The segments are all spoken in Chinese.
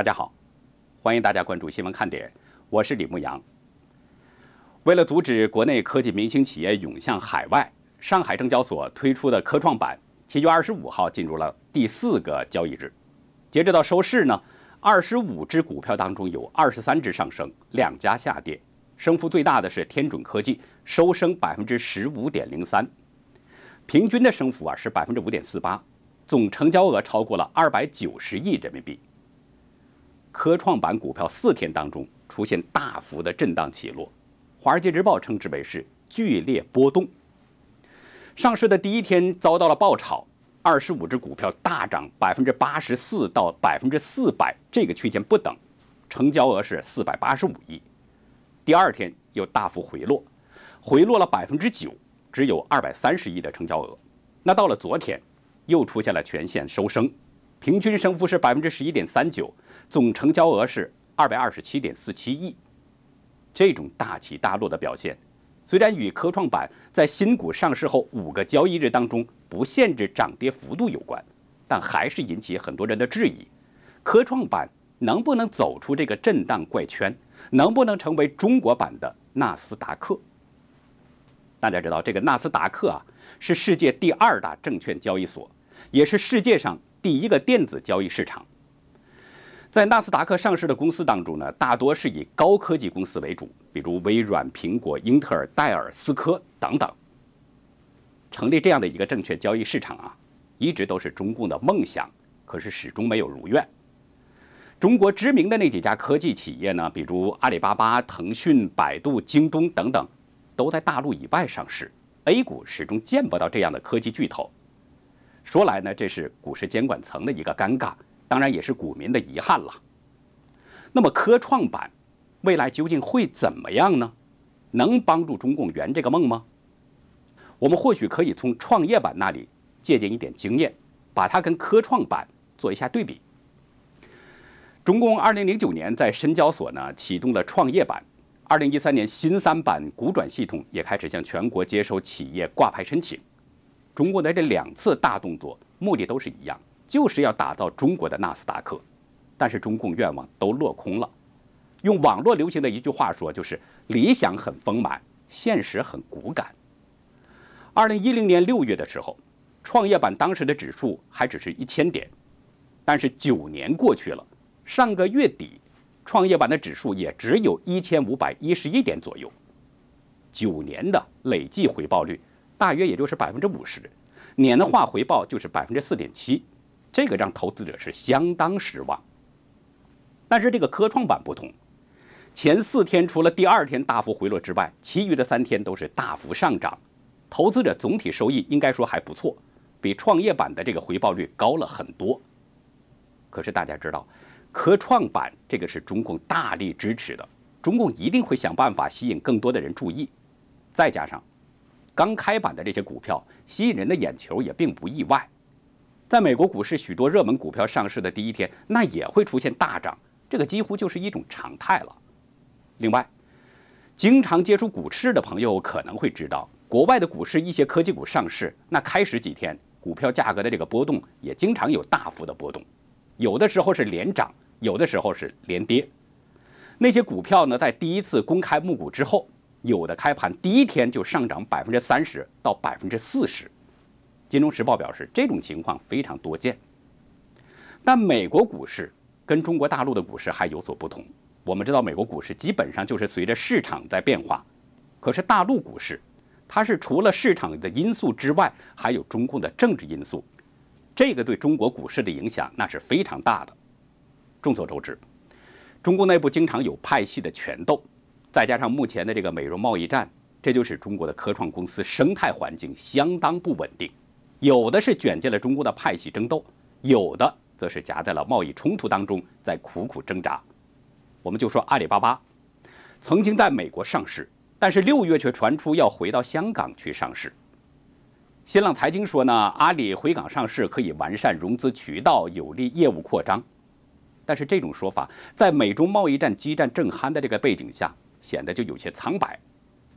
大家好，欢迎大家关注新闻看点，我是李牧阳。为了阻止国内科技明星企业涌向海外，上海证券交易所推出的科创板七月二十五号进入了第四个交易日。截止到收市呢，二十五只股票当中有二十三只上升，两家下跌，升幅最大的是天准科技，收升百分之十五点零三，平均的升幅啊是百分之五点四八，总成交额超过了二百九十亿人民币。科创板股票四天当中出现大幅的震荡起落，《华尔街日报》称之为是剧烈波动。上市的第一天遭到了爆炒，二十五只股票大涨百分之八十四到百分之四百这个区间不等，成交额是四百八十五亿。第二天又大幅回落，回落了百分之九，只有二百三十亿的成交额。那到了昨天，又出现了全线收升，平均升幅是百分之十一点三九。总成交额是二百二十七点四七亿，这种大起大落的表现，虽然与科创板在新股上市后五个交易日当中不限制涨跌幅度有关，但还是引起很多人的质疑：科创板能不能走出这个震荡怪圈？能不能成为中国版的纳斯达克？大家知道，这个纳斯达克啊，是世界第二大证券交易所，也是世界上第一个电子交易市场。在纳斯达克上市的公司当中呢，大多是以高科技公司为主，比如微软、苹果、英特尔、戴尔、思科等等。成立这样的一个证券交易市场啊，一直都是中共的梦想，可是始终没有如愿。中国知名的那几家科技企业呢，比如阿里巴巴、腾讯、百度、京东等等，都在大陆以外上市，A 股始终见不到这样的科技巨头。说来呢，这是股市监管层的一个尴尬。当然也是股民的遗憾了。那么科创板未来究竟会怎么样呢？能帮助中共圆这个梦吗？我们或许可以从创业板那里借鉴一点经验，把它跟科创板做一下对比。中共二零零九年在深交所呢启动了创业板，二零一三年新三板股转系统也开始向全国接收企业挂牌申请。中国的这两次大动作目的都是一样。就是要打造中国的纳斯达克，但是中共愿望都落空了。用网络流行的一句话说，就是理想很丰满，现实很骨感。二零一零年六月的时候，创业板当时的指数还只是一千点，但是九年过去了，上个月底，创业板的指数也只有一千五百一十一点左右。九年的累计回报率大约也就是百分之五十，年化回报就是百分之四点七。这个让投资者是相当失望。但是这个科创板不同，前四天除了第二天大幅回落之外，其余的三天都是大幅上涨，投资者总体收益应该说还不错，比创业板的这个回报率高了很多。可是大家知道，科创板这个是中共大力支持的，中共一定会想办法吸引更多的人注意，再加上刚开板的这些股票，吸引人的眼球也并不意外。在美国股市，许多热门股票上市的第一天，那也会出现大涨，这个几乎就是一种常态了。另外，经常接触股市的朋友可能会知道，国外的股市一些科技股上市，那开始几天股票价格的这个波动也经常有大幅的波动，有的时候是连涨，有的时候是连跌。那些股票呢，在第一次公开募股之后，有的开盘第一天就上涨百分之三十到百分之四十。《金融时报》表示，这种情况非常多见。但美国股市跟中国大陆的股市还有所不同。我们知道，美国股市基本上就是随着市场在变化，可是大陆股市，它是除了市场的因素之外，还有中共的政治因素。这个对中国股市的影响那是非常大的。众所周知，中共内部经常有派系的权斗，再加上目前的这个美容贸易战，这就使中国的科创公司生态环境相当不稳定。有的是卷进了中国的派系争斗，有的则是夹在了贸易冲突当中，在苦苦挣扎。我们就说阿里巴巴曾经在美国上市，但是六月却传出要回到香港去上市。新浪财经说呢，阿里回港上市可以完善融资渠道，有利业务扩张。但是这种说法在美中贸易战激战正酣的这个背景下，显得就有些苍白。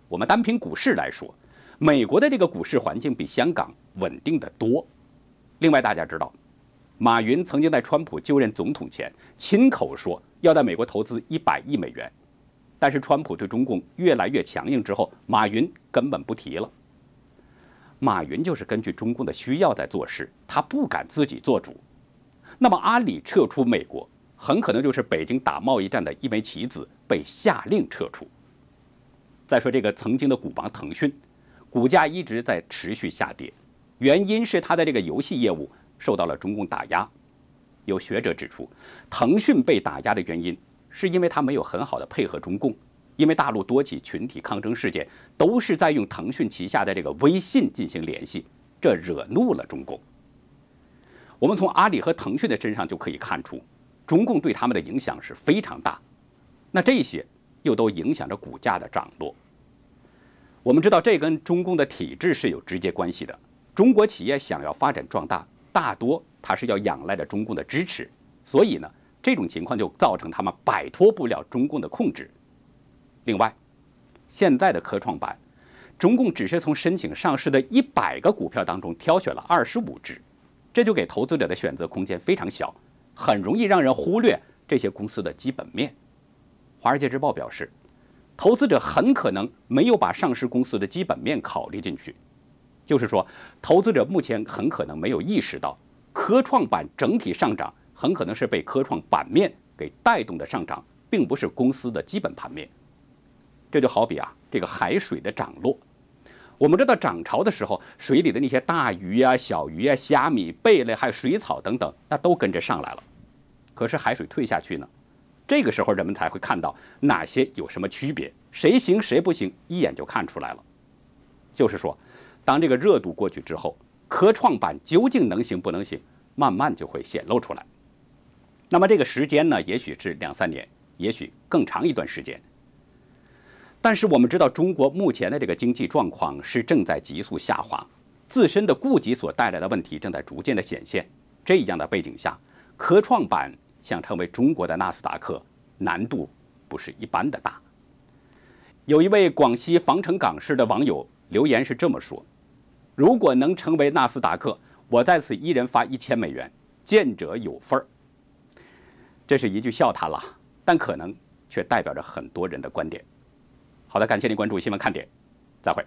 我们单凭股市来说。美国的这个股市环境比香港稳定的多。另外，大家知道，马云曾经在川普就任总统前，亲口说要在美国投资一百亿美元。但是，川普对中共越来越强硬之后，马云根本不提了。马云就是根据中共的需要在做事，他不敢自己做主。那么，阿里撤出美国，很可能就是北京打贸易战的一枚棋子被下令撤出。再说这个曾经的股王腾讯。股价一直在持续下跌，原因是它的这个游戏业务受到了中共打压。有学者指出，腾讯被打压的原因是因为它没有很好的配合中共，因为大陆多起群体抗争事件都是在用腾讯旗下的这个微信进行联系，这惹怒了中共。我们从阿里和腾讯的身上就可以看出，中共对他们的影响是非常大。那这些又都影响着股价的涨落。我们知道这跟中共的体制是有直接关系的。中国企业想要发展壮大，大多它是要仰赖着中共的支持，所以呢，这种情况就造成他们摆脱不了中共的控制。另外，现在的科创板，中共只是从申请上市的一百个股票当中挑选了二十五只，这就给投资者的选择空间非常小，很容易让人忽略这些公司的基本面。《华尔街日报》表示。投资者很可能没有把上市公司的基本面考虑进去，就是说，投资者目前很可能没有意识到，科创板整体上涨很可能是被科创板面给带动的上涨，并不是公司的基本盘面。这就好比啊，这个海水的涨落，我们知道涨潮的时候，水里的那些大鱼呀、小鱼呀、虾米、贝类，还有水草等等，那都跟着上来了。可是海水退下去呢？这个时候人们才会看到哪些有什么区别，谁行谁不行，一眼就看出来了。就是说，当这个热度过去之后，科创板究竟能行不能行，慢慢就会显露出来。那么这个时间呢，也许是两三年，也许更长一段时间。但是我们知道，中国目前的这个经济状况是正在急速下滑，自身的痼疾所带来的问题正在逐渐的显现。这样的背景下，科创板。想成为中国的纳斯达克，难度不是一般的大。有一位广西防城港市的网友留言是这么说：“如果能成为纳斯达克，我在此一人发一千美元，见者有份儿。”这是一句笑谈了，但可能却代表着很多人的观点。好的，感谢您关注新闻看点，再会。